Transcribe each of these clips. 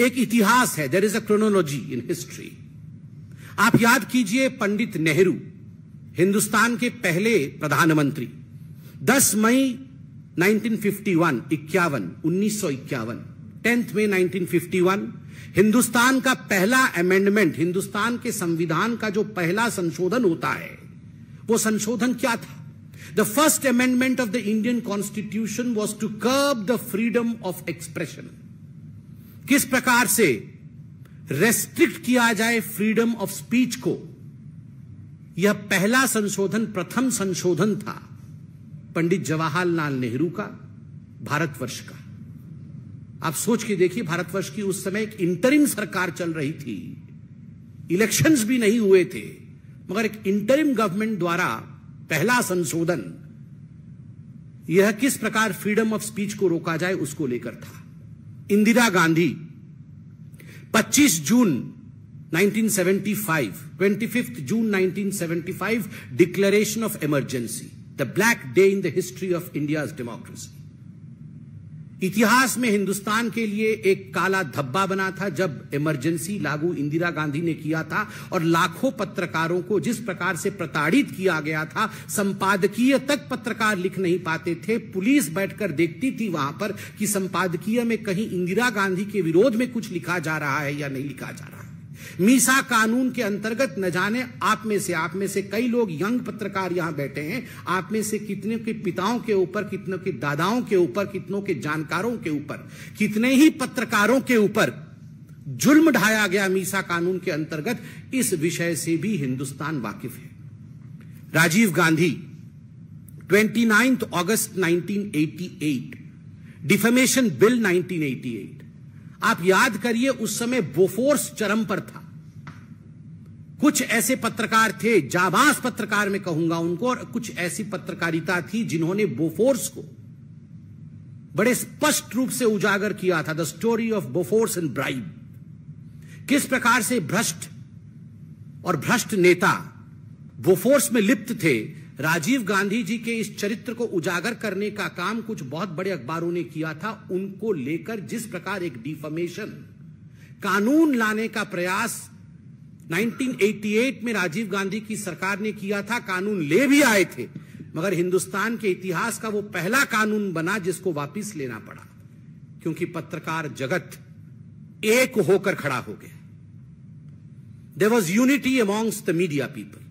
एक इतिहास है there is a chronology in history आप याद कीजिए पंडित नेहरू हिंदुस्तान के पहले प्रधानमंत्री 10 मई 1951 इक्यावन उन्नीस सौ इक्यावन टेंथ में नाइनटीन हिंदुस्तान का पहला अमेंडमेंट हिंदुस्तान के संविधान का जो पहला संशोधन होता है वो संशोधन क्या था the first amendment of the Indian constitution was to curb the freedom of expression किस प्रकार से रेस्ट्रिक्ट किया जाए फ्रीडम ऑफ स्पीच को यह पहला संशोधन प्रथम संशोधन था पंडित जवाहरलाल नेहरू का भारतवर्ष का आप सोच के देखिए भारतवर्ष की उस समय एक इंटरिम सरकार चल रही थी इलेक्शंस भी नहीं हुए थे मगर एक इंटरिम गवर्नमेंट द्वारा पहला संशोधन यह किस प्रकार फ्रीडम ऑफ स्पीच को रोका जाए उसको लेकर था Indira Gandhi 25 June 1975 25th June 1975 declaration of emergency the black day in the history of India's democracy इतिहास में हिंदुस्तान के लिए एक काला धब्बा बना था जब इमरजेंसी लागू इंदिरा गांधी ने किया था और लाखों पत्रकारों को जिस प्रकार से प्रताड़ित किया गया था संपादकीय तक पत्रकार लिख नहीं पाते थे पुलिस बैठकर देखती थी वहां पर कि संपादकीय में कहीं इंदिरा गांधी के विरोध में कुछ लिखा जा रहा है या नहीं लिखा जा रहा मीसा कानून के अंतर्गत न जाने आप में से आप में से कई लोग यंग पत्रकार यहां बैठे हैं आप में से कितने के पिताओं के ऊपर कितने के दादाओं के ऊपर कितनों के जानकारों के ऊपर कितने ही पत्रकारों के ऊपर जुल्म ढाया गया मीसा कानून के अंतर्गत इस विषय से भी हिंदुस्तान वाकिफ है राजीव गांधी ट्वेंटी अगस्त 1988 डिफेमेशन बिल 1988 आप याद करिए उस समय बोफोर्स चरम पर था कुछ ऐसे पत्रकार थे जाबाज पत्रकार में कहूंगा उनको और कुछ ऐसी पत्रकारिता थी जिन्होंने बोफोर्स को बड़े स्पष्ट रूप से उजागर किया था the story of Bofors and bribe किस प्रकार से भ्रष्ट और भ्रष्ट नेता बोफोर्स में लिप्त थे राजीव गांधी जी के इस चरित्र को उजागर करने का काम कुछ बहुत बड़े अखबारों ने किया था उनको लेकर जिस प्रकार एक डिफॉर्मेशन कानून लाने का प्रयास 1988 में राजीव गांधी की सरकार ने किया था कानून ले भी आए थे मगर हिंदुस्तान के इतिहास का वो पहला कानून बना जिसको वापस लेना पड़ा क्योंकि पत्रकार जगत एक होकर खड़ा हो गया there was unity amongst the media people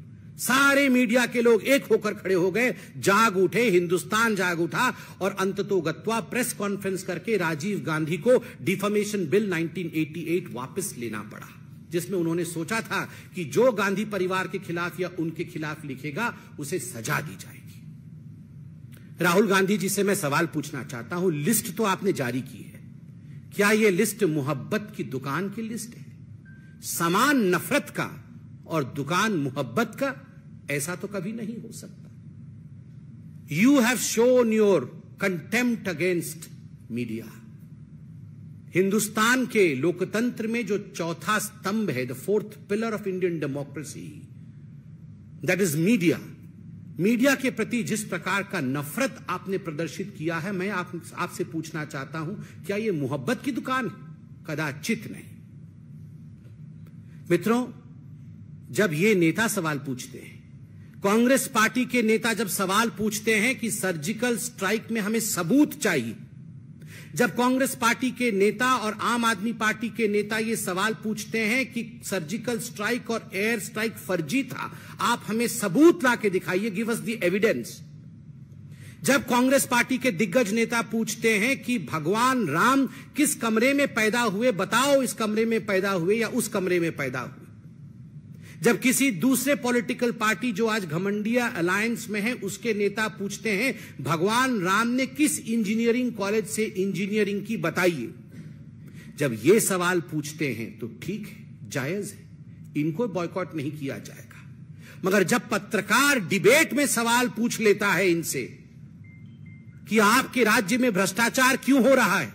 सारे मीडिया के लोग एक होकर खड़े हो गए जाग उठे हिंदुस्तान जाग उठा और तो प्रेस कॉन्फ्रेंस करके राजीव गांधी को डिफॉर्मेशन बिल 1988 वापस लेना पड़ा जिसमें उन्होंने सोचा था कि जो गांधी परिवार के खिलाफ या उनके खिलाफ लिखेगा उसे सजा दी जाएगी राहुल गांधी जी से मैं सवाल पूछना चाहता हूं लिस्ट तो आपने जारी की है क्या यह लिस्ट मोहब्बत की दुकान की लिस्ट है समान नफरत का और दुकान मोहब्बत का ऐसा तो कभी नहीं हो सकता you have shown your contempt against media Hindustan के लोकतंत्र में जो चौथा स्तंभ है the fourth pillar of Indian democracy that is media media के प्रति जिस प्रकार का नफरत आपने प्रदर्शित किया है मैं आप, आपसे पूछना चाहता हूं क्या यह मोहब्बत की दुकान है कदाचित नहीं मित्रों जब ये नेता सवाल पूछते हैं कांग्रेस पार्टी के नेता जब सवाल पूछते हैं कि सर्जिकल स्ट्राइक में हमें सबूत चाहिए जब कांग्रेस पार्टी के नेता और आम आदमी पार्टी के नेता ये सवाल पूछते हैं कि सर्जिकल स्ट्राइक और एयर स्ट्राइक फर्जी था आप हमें सबूत ला के दिखाइए गिव अस दी एविडेंस जब कांग्रेस पार्टी के दिग्गज नेता पूछते हैं कि भगवान राम किस कमरे में पैदा हुए बताओ इस कमरे में पैदा हुए या उस कमरे में पैदा हुए जब किसी दूसरे पॉलिटिकल पार्टी जो आज घमंडिया अलायंस में है उसके नेता पूछते हैं भगवान राम ने किस इंजीनियरिंग कॉलेज से इंजीनियरिंग की बताइए जब ये सवाल पूछते हैं तो ठीक है जायज है इनको बॉयकॉट नहीं किया जाएगा मगर जब पत्रकार डिबेट में सवाल पूछ लेता है इनसे कि आपके राज्य में भ्रष्टाचार क्यों हो रहा है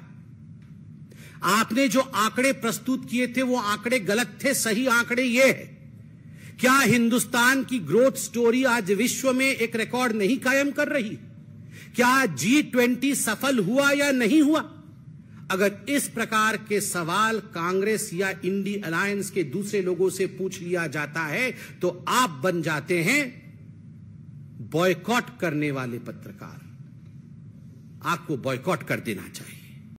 आपने जो आंकड़े प्रस्तुत किए थे वो आंकड़े गलत थे सही आंकड़े ये है क्या हिंदुस्तान की ग्रोथ स्टोरी आज विश्व में एक रिकॉर्ड नहीं कायम कर रही क्या जी ट्वेंटी सफल हुआ या नहीं हुआ अगर इस प्रकार के सवाल कांग्रेस या इंडी अलायंस के दूसरे लोगों से पूछ लिया जाता है तो आप बन जाते हैं बॉयकॉट करने वाले पत्रकार आपको बॉयकॉट कर देना चाहिए